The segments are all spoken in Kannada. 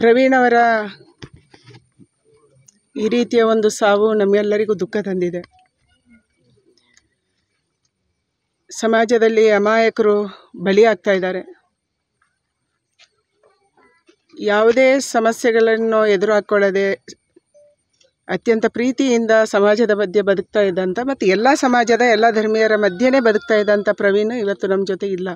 ಪ್ರವೀಣ್ ಅವರ ಈ ರೀತಿಯ ಒಂದು ಸಾವು ನಮಗೆಲ್ಲರಿಗೂ ದುಃಖ ತಂದಿದೆ ಸಮಾಜದಲ್ಲಿ ಅಮಾಯಕರು ಬಲಿಯಾಗ್ತಾ ಇದ್ದಾರೆ ಯಾವುದೇ ಸಮಸ್ಯೆಗಳನ್ನು ಎದುರು ಹಾಕ್ಕೊಳ್ಳದೆ ಅತ್ಯಂತ ಪ್ರೀತಿಯಿಂದ ಸಮಾಜದ ಮಧ್ಯೆ ಬದುಕ್ತಾ ಇದ್ದಂಥ ಮತ್ತು ಎಲ್ಲ ಸಮಾಜದ ಎಲ್ಲ ಧರ್ಮೀಯರ ಮಧ್ಯೆಯೇ ಬದುಕ್ತಾ ಇದ್ದಂಥ ಪ್ರವೀಣ್ ಇವತ್ತು ನಮ್ಮ ಜೊತೆ ಇಲ್ಲ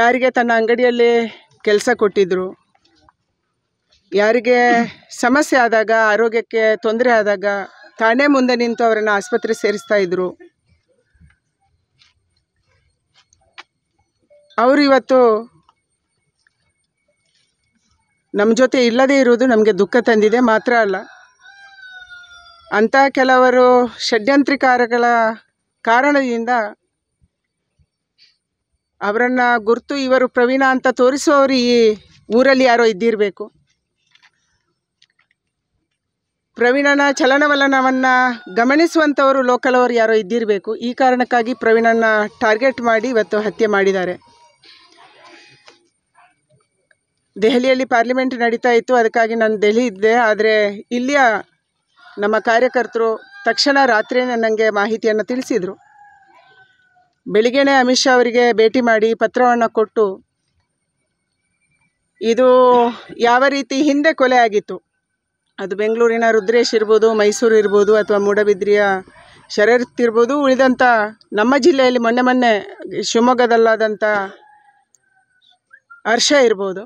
ಯಾರಿಗೆ ತನ್ನ ಅಂಗಡಿಯಲ್ಲಿ ಕೆಲಸ ಕೊಟ್ಟಿದ್ದರು ಯಾರಿಗೆ ಸಮಸ್ಯೆ ಆದಾಗ ಆರೋಗ್ಯಕ್ಕೆ ತೊಂದರೆ ಆದಾಗ ತಾನೇ ಮುಂದೆ ನಿಂತು ಅವರನ್ನು ಆಸ್ಪತ್ರೆ ಸೇರಿಸ್ತಾ ಇದ್ರು ಅವರು ಇವತ್ತು ನಮ್ಮ ಜೊತೆ ಇಲ್ಲದೇ ಇರುವುದು ನಮಗೆ ದುಃಖ ತಂದಿದೆ ಮಾತ್ರ ಅಲ್ಲ ಅಂಥ ಕೆಲವರು ಷಡ್ಯಂತ್ರಿಕಾರಗಳ ಕಾರಣದಿಂದ ಅವರನ್ನು ಗುರುತು ಇವರು ಪ್ರವೀಣ ಅಂತ ತೋರಿಸುವವರು ಈ ಊರಲ್ಲಿ ಯಾರೋ ಇದ್ದಿರಬೇಕು ಪ್ರವೀಣನ ಚಲನವಲನವನ್ನು ಗಮನಿಸುವಂಥವರು ಲೋಕಲವರು ಯಾರೋ ಇದ್ದಿರಬೇಕು ಈ ಕಾರಣಕ್ಕಾಗಿ ಪ್ರವೀಣನ ಟಾರ್ಗೆಟ್ ಮಾಡಿ ಇವತ್ತು ಹತ್ಯೆ ಮಾಡಿದ್ದಾರೆ ದೆಹಲಿಯಲ್ಲಿ ಪಾರ್ಲಿಮೆಂಟ್ ನಡೀತಾ ಇತ್ತು ಅದಕ್ಕಾಗಿ ನಾನು ದೆಹಲಿ ಇದ್ದೆ ಆದರೆ ಇಲ್ಲಿಯ ನಮ್ಮ ಕಾರ್ಯಕರ್ತರು ತಕ್ಷಣ ರಾತ್ರಿಯೇ ನನಗೆ ಮಾಹಿತಿಯನ್ನು ತಿಳಿಸಿದರು ಬೆಳಿಗ್ಗೆಯೇ ಅಮಿತ್ ಶಾ ಅವರಿಗೆ ಭೇಟಿ ಮಾಡಿ ಪತ್ರವನ್ನು ಕೊಟ್ಟು ಇದು ಯಾವ ರೀತಿ ಹಿಂದೆ ಕೊಲೆ ಆಗಿತ್ತು ಅದು ಬೆಂಗಳೂರಿನ ರುದ್ರೇಶ್ ಇರ್ಬೋದು ಮೈಸೂರು ಇರ್ಬೋದು ಅಥವಾ ಮೂಡಬಿದ್ರಿಯ ಶರತ್ ಇರ್ಬೋದು ಉಳಿದಂಥ ನಮ್ಮ ಜಿಲ್ಲೆಯಲ್ಲಿ ಮೊನ್ನೆ ಮೊನ್ನೆ ಶಿವಮೊಗ್ಗದಲ್ಲಾದಂಥ ಹರ್ಷ ಇರ್ಬೋದು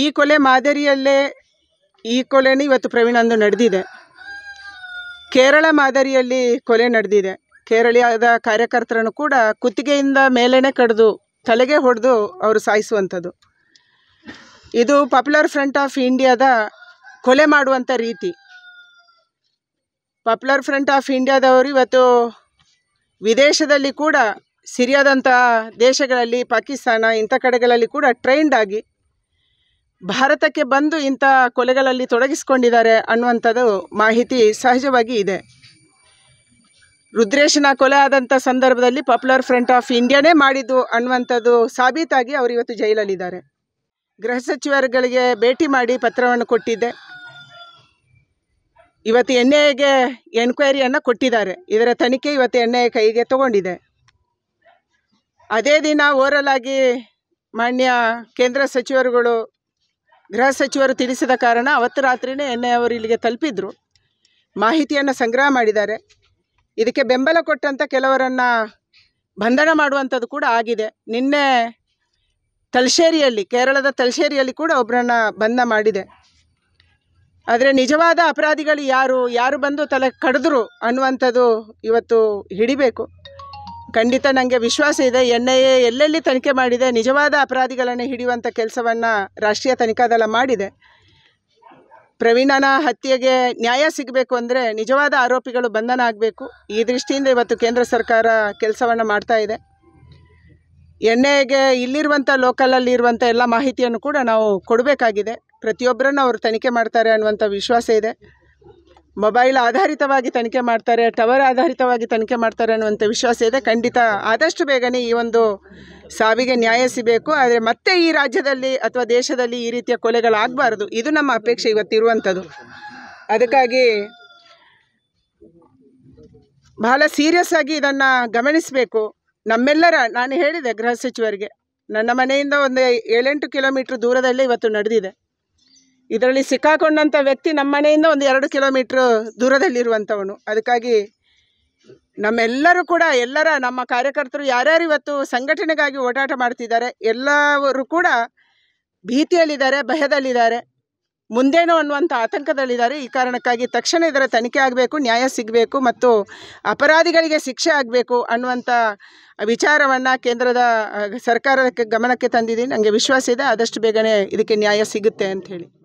ಈ ಕೊಲೆ ಮಾದರಿಯಲ್ಲೇ ಈ ಕೊಲೆನೂ ಇವತ್ತು ಪ್ರವೀಣಂದು ನಡೆದಿದೆ ಕೇರಳ ಮಾದರಿಯಲ್ಲಿ ಕೊಲೆ ನಡೆದಿದೆ ಕೇರಳೀಯದ ಕಾರ್ಯಕರ್ತರನ್ನು ಕೂಡ ಕುತ್ತಿಗೆಯಿಂದ ಮೇಲೇನೆ ಕಡಿದು ತಲೆಗೆ ಹೊಡೆದು ಅವರು ಸಾಯಿಸುವಂಥದ್ದು ಇದು ಪಾಪ್ಯುಲರ್ ಫ್ರಂಟ್ ಆಫ್ ಇಂಡಿಯಾದ ಕೊಲೆ ಮಾಡುವಂಥ ರೀತಿ ಪಾಪ್ಯುಲರ್ ಫ್ರಂಟ್ ಆಫ್ ಇಂಡಿಯಾದವರು ಇವತ್ತು ವಿದೇಶದಲ್ಲಿ ಕೂಡ ಸಿರಿಯಾದಂತಹ ದೇಶಗಳಲ್ಲಿ ಪಾಕಿಸ್ತಾನ ಇಂಥ ಕಡೆಗಳಲ್ಲಿ ಕೂಡ ಟ್ರೈಂಡ್ ಆಗಿ ಭಾರತಕ್ಕೆ ಬಂದು ಇಂಥ ಕೊಲೆಗಳಲ್ಲಿ ತೊಡಗಿಸ್ಕೊಂಡಿದ್ದಾರೆ ಅನ್ನುವಂಥದ್ದು ಮಾಹಿತಿ ಸಹಜವಾಗಿ ಇದೆ ರುದ್ರೇಶನ ಕೊಲೆ ಆದಂಥ ಸಂದರ್ಭದಲ್ಲಿ ಪಾಪ್ಯುಲರ್ ಫ್ರಂಟ್ ಆಫ್ ಇಂಡಿಯಾನೇ ಮಾಡಿದ್ದು ಅನ್ನುವಂಥದ್ದು ಸಾಬೀತಾಗಿ ಅವರು ಇವತ್ತು ಜೈಲಲ್ಲಿದ್ದಾರೆ ಗೃಹ ಸಚಿವರುಗಳಿಗೆ ಭೇಟಿ ಮಾಡಿ ಪತ್ರವನ್ನು ಕೊಟ್ಟಿದ್ದೆ ಇವತ್ತು ಎನ್ ಎಗೆ ಎನ್ಕ್ವೈರಿಯನ್ನು ಕೊಟ್ಟಿದ್ದಾರೆ ಇದರ ತನಿಖೆ ಇವತ್ತು ಎನ್ ಐ ಕೈಗೆ ತಗೊಂಡಿದೆ ಅದೇ ದಿನ ಓರಲ್ ಆಗಿ ಮಾನ್ಯ ಕೇಂದ್ರ ಸಚಿವರುಗಳು ಗೃಹ ಸಚಿವರು ತಿಳಿಸಿದ ಕಾರಣ ಅವತ್ತು ರಾತ್ರಿಯೇ ಎನ್ ಐ ಅವರು ಇಲ್ಲಿಗೆ ತಲುಪಿದ್ರು ಮಾಹಿತಿಯನ್ನು ಸಂಗ್ರಹ ಮಾಡಿದ್ದಾರೆ ಇದಕ್ಕೆ ಬೆಂಬಲ ಕೊಟ್ಟಂಥ ಕೆಲವರನ್ನು ಬಂಧನ ಮಾಡುವಂಥದ್ದು ಕೂಡ ಆಗಿದೆ ನಿನ್ನೆ ತಲಶೇರಿಯಲ್ಲಿ ಕೇರಳದ ತಲಶೇರಿಯಲ್ಲಿ ಕೂಡ ಒಬ್ಬರನ್ನು ಬಂಧನ ಮಾಡಿದೆ ಆದರೆ ನಿಜವಾದ ಅಪರಾಧಿಗಳು ಯಾರು ಯಾರು ಬಂದು ತಲೆ ಕಡಿದ್ರು ಅನ್ನುವಂಥದ್ದು ಇವತ್ತು ಹಿಡಿಬೇಕು ಖಂಡಿತ ನನಗೆ ವಿಶ್ವಾಸ ಇದೆ ಎನ್ ಎಲ್ಲೆಲ್ಲಿ ತನಿಖೆ ಮಾಡಿದೆ ನಿಜವಾದ ಅಪರಾಧಿಗಳನ್ನು ಹಿಡಿಯುವಂಥ ಕೆಲಸವನ್ನು ರಾಷ್ಟ್ರೀಯ ತನಿಖಾ ದಳ ಮಾಡಿದೆ ಪ್ರವೀಣನ ಹತ್ಯೆಗೆ ನ್ಯಾಯ ಸಿಗಬೇಕು ಅಂದರೆ ನಿಜವಾದ ಆರೋಪಿಗಳು ಬಂಧನ ಆಗಬೇಕು ಈ ದೃಷ್ಟಿಯಿಂದ ಇವತ್ತು ಕೇಂದ್ರ ಸರ್ಕಾರ ಕೆಲಸವನ್ನು ಮಾಡ್ತಾ ಇದೆ ಎಣ್ಣೆಗೆ ಇಲ್ಲಿರುವಂಥ ಲೋಕಲಲ್ಲಿರುವಂಥ ಎಲ್ಲ ಮಾಹಿತಿಯನ್ನು ಕೂಡ ನಾವು ಕೊಡಬೇಕಾಗಿದೆ ಪ್ರತಿಯೊಬ್ಬರನ್ನು ಅವರು ತನಿಖೆ ಮಾಡ್ತಾರೆ ಅನ್ನುವಂಥ ವಿಶ್ವಾಸ ಇದೆ ಮೊಬೈಲ್ ಆಧಾರಿತವಾಗಿ ತನಿಖೆ ಮಾಡ್ತಾರೆ ಟವರ್ ಆಧಾರಿತವಾಗಿ ತನಿಖೆ ಮಾಡ್ತಾರೆ ಅನ್ನುವಂಥ ವಿಶ್ವಾಸ ಇದೆ ಖಂಡಿತ ಆದಷ್ಟು ಬೇಗನೆ ಈ ಒಂದು ಸಾವಿಗೆ ನ್ಯಾಯ ಸಿಗಬೇಕು ಆದರೆ ಮತ್ತೆ ಈ ರಾಜ್ಯದಲ್ಲಿ ಅಥವಾ ದೇಶದಲ್ಲಿ ಈ ರೀತಿಯ ಕೊಲೆಗಳಾಗಬಾರ್ದು ಇದು ನಮ್ಮ ಅಪೇಕ್ಷೆ ಇವತ್ತಿರುವಂಥದ್ದು ಅದಕ್ಕಾಗಿ ಬಹಳ ಸೀರಿಯಸ್ ಆಗಿ ಇದನ್ನು ಗಮನಿಸಬೇಕು ನಮ್ಮೆಲ್ಲರ ನಾನು ಹೇಳಿದೆ ಗೃಹ ಸಚಿವರಿಗೆ ನನ್ನ ಮನೆಯಿಂದ ಒಂದು ಏಳೆಂಟು ಕಿಲೋಮೀಟ್ರ್ ದೂರದಲ್ಲೇ ಇವತ್ತು ನಡೆದಿದೆ ಇದರಲ್ಲಿ ಸಿಕ್ಕಾಕೊಂಡಂಥ ವ್ಯಕ್ತಿ ನಮ್ಮ ಮನೆಯಿಂದ ಒಂದು ಎರಡು ಕಿಲೋಮೀಟ್ರ್ ದೂರದಲ್ಲಿರುವಂಥವನು ಅದಕ್ಕಾಗಿ ನಮ್ಮೆಲ್ಲರೂ ಕೂಡ ಎಲ್ಲರ ನಮ್ಮ ಕಾರ್ಯಕರ್ತರು ಯಾರ್ಯಾರು ಇವತ್ತು ಸಂಘಟನೆಗಾಗಿ ಓಡಾಟ ಮಾಡ್ತಿದ್ದಾರೆ ಎಲ್ಲವರು ಕೂಡ ಭೀತಿಯಲ್ಲಿದ್ದಾರೆ ಭಯದಲ್ಲಿದ್ದಾರೆ ಮುಂದೇನೋ ಅನ್ನುವಂಥ ಆತಂಕದಲ್ಲಿದ್ದಾರೆ ಈ ಕಾರಣಕ್ಕಾಗಿ ತಕ್ಷಣ ಇದರ ತನಿಖೆ ಆಗಬೇಕು ನ್ಯಾಯ ಸಿಗಬೇಕು ಮತ್ತು ಅಪರಾಧಿಗಳಿಗೆ ಶಿಕ್ಷೆ ಆಗಬೇಕು ಅನ್ನುವಂಥ ವಿಚಾರವನ್ನು ಕೇಂದ್ರದ ಸರ್ಕಾರಕ್ಕೆ ಗಮನಕ್ಕೆ ತಂದಿದ್ದೀನಿ ನನಗೆ ವಿಶ್ವಾಸ ಇದೆ ಆದಷ್ಟು ಬೇಗನೆ ಇದಕ್ಕೆ ನ್ಯಾಯ ಸಿಗುತ್ತೆ ಅಂಥೇಳಿ